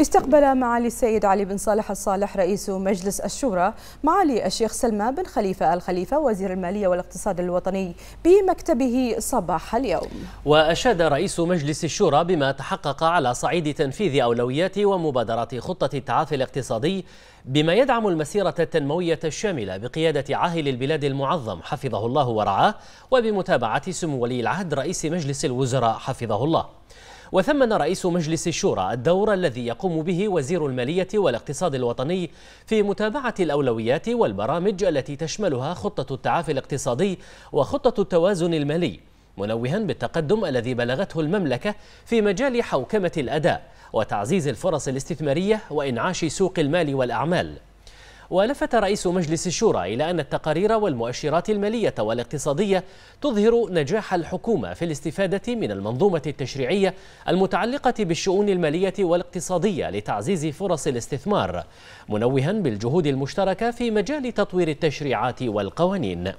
استقبل معالي السيد علي بن صالح الصالح رئيس مجلس الشورى معالي الشيخ سلمى بن خليفة الخليفة وزير المالية والاقتصاد الوطني بمكتبه صباح اليوم وأشاد رئيس مجلس الشورى بما تحقق على صعيد تنفيذ أولويات ومبادرات خطة التعافي الاقتصادي بما يدعم المسيرة التنموية الشاملة بقيادة عاهل البلاد المعظم حفظه الله ورعاه وبمتابعة سمو ولي العهد رئيس مجلس الوزراء حفظه الله وثمن رئيس مجلس الشورى الدور الذي يقوم به وزير المالية والاقتصاد الوطني في متابعة الأولويات والبرامج التي تشملها خطة التعافي الاقتصادي وخطة التوازن المالي منوها بالتقدم الذي بلغته المملكة في مجال حوكمة الأداء وتعزيز الفرص الاستثمارية وإنعاش سوق المال والأعمال ولفت رئيس مجلس الشورى إلى أن التقارير والمؤشرات المالية والاقتصادية تظهر نجاح الحكومة في الاستفادة من المنظومة التشريعية المتعلقة بالشؤون المالية والاقتصادية لتعزيز فرص الاستثمار منوها بالجهود المشتركة في مجال تطوير التشريعات والقوانين